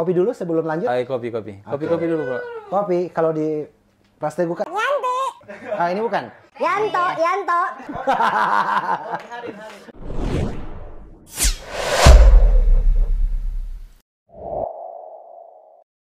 Kopi dulu sebelum lanjut? Ayo kopi, kopi. Kopi, okay. kopi dulu, Bro. Kopi, kalau di plastik bukan? Yanti! Ah, ini bukan? Yanto, Yanto. Hahaha.